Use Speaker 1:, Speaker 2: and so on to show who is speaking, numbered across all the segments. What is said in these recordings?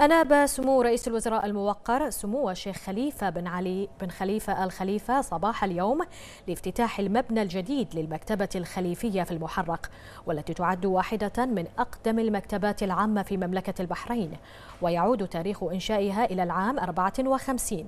Speaker 1: أناب سمو رئيس الوزراء الموقر سمو الشيخ خليفة بن علي بن خليفة الخليفة صباح اليوم لافتتاح المبنى الجديد للمكتبة الخليفية في المحرق والتي تعد واحدة من أقدم المكتبات العامة في مملكة البحرين ويعود تاريخ إنشائها إلى العام 54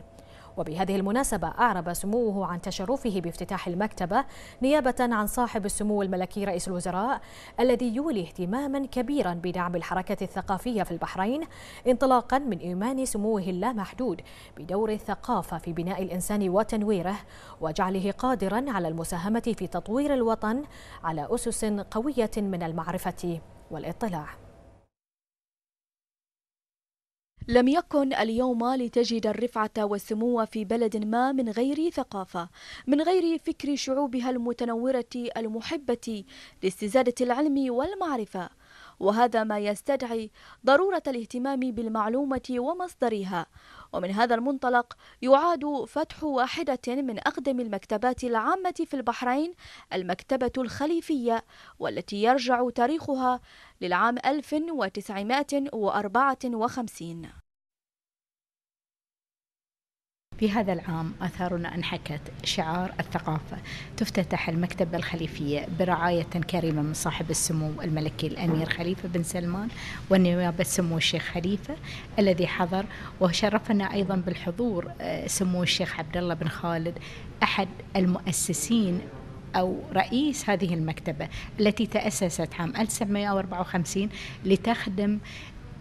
Speaker 1: وبهذه المناسبة أعرب سموه عن تشرفه بافتتاح المكتبة نيابة عن صاحب السمو الملكي رئيس الوزراء الذي يولي اهتماما كبيرا بدعم الحركة الثقافية في البحرين انطلاقا من إيمان سموه اللامحدود بدور الثقافة في بناء الإنسان وتنويره وجعله قادرا على المساهمة في تطوير الوطن على أسس قوية من المعرفة والاطلاع
Speaker 2: لم يكن اليوم لتجد الرفعة والسمو في بلد ما من غير ثقافة من غير فكر شعوبها المتنورة المحبة لاستزادة العلم والمعرفة وهذا ما يستدعي ضرورة الاهتمام بالمعلومة ومصدرها ومن هذا المنطلق يعاد فتح واحدة من أقدم المكتبات العامة في البحرين المكتبة الخليفية والتي يرجع تاريخها للعام 1954
Speaker 3: في هذا العام آثارنا أنحكت شعار الثقافة تفتتح المكتبة الخليفية برعاية كريمة من صاحب السمو الملكي الأمير خليفة بن سلمان والنواب سمو الشيخ خليفة الذي حضر وشرفنا أيضا بالحضور آه، سمو الشيخ عبد الله بن خالد أحد المؤسسين أو رئيس هذه المكتبة التي تأسست عام 1954 لتخدم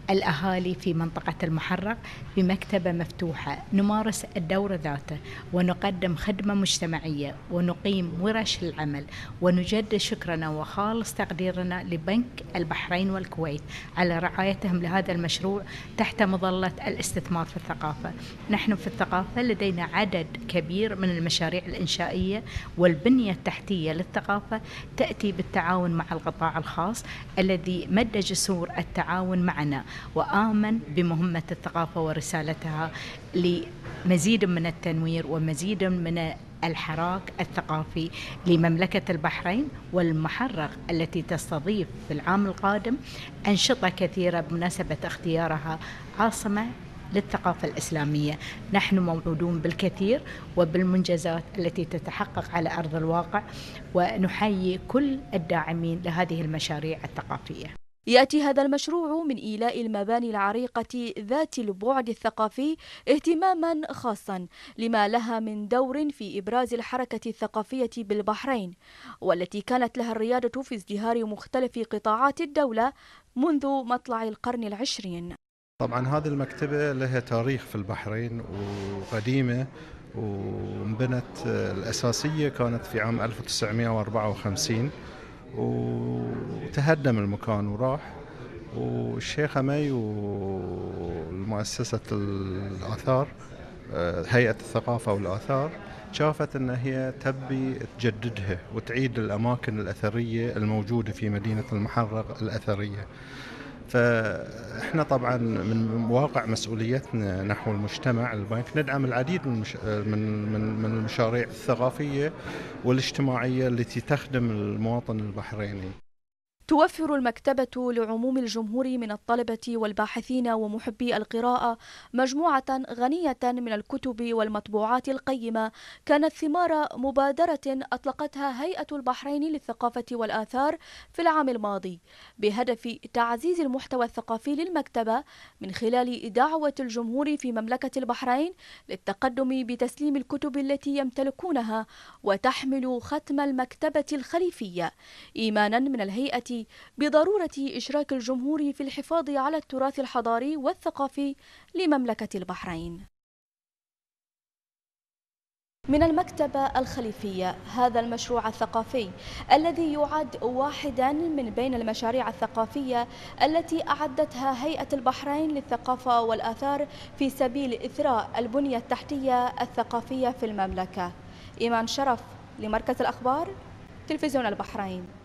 Speaker 3: الأهالي في منطقة المحرق بمكتبة مفتوحة نمارس الدور ذاته ونقدم خدمة مجتمعية ونقيم ورش العمل ونجدد شكرنا وخالص تقديرنا لبنك البحرين والكويت على رعايتهم لهذا المشروع تحت مظلة الاستثمار في الثقافة نحن في الثقافة لدينا عدد كبير من المشاريع الإنشائية والبنية التحتية للثقافة تأتي بالتعاون مع القطاع الخاص الذي مد جسور التعاون معنا وآمن بمهمة الثقافة ورسالتها لمزيد من التنوير ومزيد من الحراك الثقافي لمملكة البحرين والمحرق التي تستضيف في العام القادم أنشطة كثيرة بمناسبة اختيارها عاصمة للثقافة الإسلامية نحن موعودون بالكثير وبالمنجزات التي تتحقق على أرض الواقع ونحيي كل الداعمين لهذه المشاريع الثقافية
Speaker 2: يأتي هذا المشروع من إيلاء المباني العريقة ذات البعد الثقافي اهتماما خاصا لما لها من دور في إبراز الحركة الثقافية بالبحرين والتي كانت لها الريادة في ازدهار مختلف قطاعات الدولة منذ مطلع القرن العشرين
Speaker 4: طبعا هذه المكتبة لها تاريخ في البحرين وقديمة وانبنت الأساسية كانت في عام 1954 وتهدم المكان وراح والشيخ أمي ومؤسسة الآثار آه، هيئة الثقافة والآثار شافت أن هي تبي تجددها وتعيد الأماكن الأثرية الموجودة في مدينة المحرق الأثرية فاحنا طبعا من واقع مسؤوليتنا نحو المجتمع البنك ندعم العديد من من من المشاريع الثقافيه والاجتماعيه التي تخدم المواطن البحريني
Speaker 2: توفر المكتبة لعموم الجمهور من الطلبة والباحثين ومحبي القراءة مجموعة غنية من الكتب والمطبوعات القيمة كانت ثمار مبادرة أطلقتها هيئة البحرين للثقافة والآثار في العام الماضي بهدف تعزيز المحتوى الثقافي للمكتبة من خلال دعوة الجمهور في مملكة البحرين للتقدم بتسليم الكتب التي يمتلكونها وتحمل ختم المكتبة الخليفية إيمانا من الهيئة بضرورة إشراك الجمهور في الحفاظ على التراث الحضاري والثقافي لمملكة البحرين من المكتبة الخليفية هذا المشروع الثقافي الذي يعد واحدا من بين المشاريع الثقافية التي أعدتها هيئة البحرين للثقافة والآثار في سبيل إثراء البنية التحتية الثقافية في المملكة إيمان شرف لمركز الأخبار تلفزيون البحرين